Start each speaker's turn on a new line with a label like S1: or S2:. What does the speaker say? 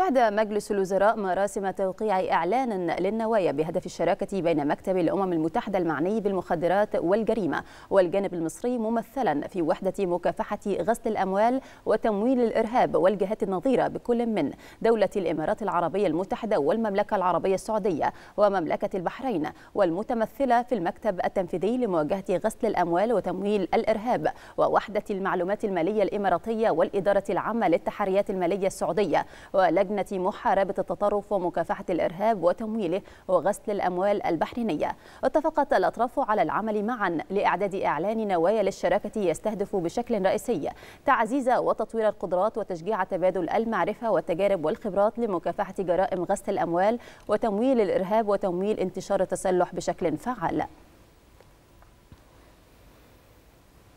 S1: شهد مجلس الوزراء مراسم توقيع اعلان للنوايا بهدف الشراكة بين مكتب الأمم المتحدة المعني بالمخدرات والجريمة والجانب المصري ممثلا في وحدة مكافحة غسل الأموال وتمويل الإرهاب والجهات النظيرة بكل من دولة الإمارات العربية المتحدة والمملكة العربية السعودية ومملكة البحرين والمتمثلة في المكتب التنفيذي لمواجهة غسل الأموال وتمويل الإرهاب ووحدة المعلومات المالية الإماراتية والإدارة العامة للتحريات المالية السعودية ولجنة لجنة محاربة التطرف ومكافحة الإرهاب وتمويله وغسل الأموال البحرينية اتفقت الأطراف على العمل معا لإعداد إعلان نوايا للشراكة يستهدف بشكل رئيسي تعزيز وتطوير القدرات وتشجيع تبادل المعرفة والتجارب والخبرات لمكافحة جرائم غسل الأموال وتمويل الإرهاب وتمويل انتشار التسلح بشكل فعال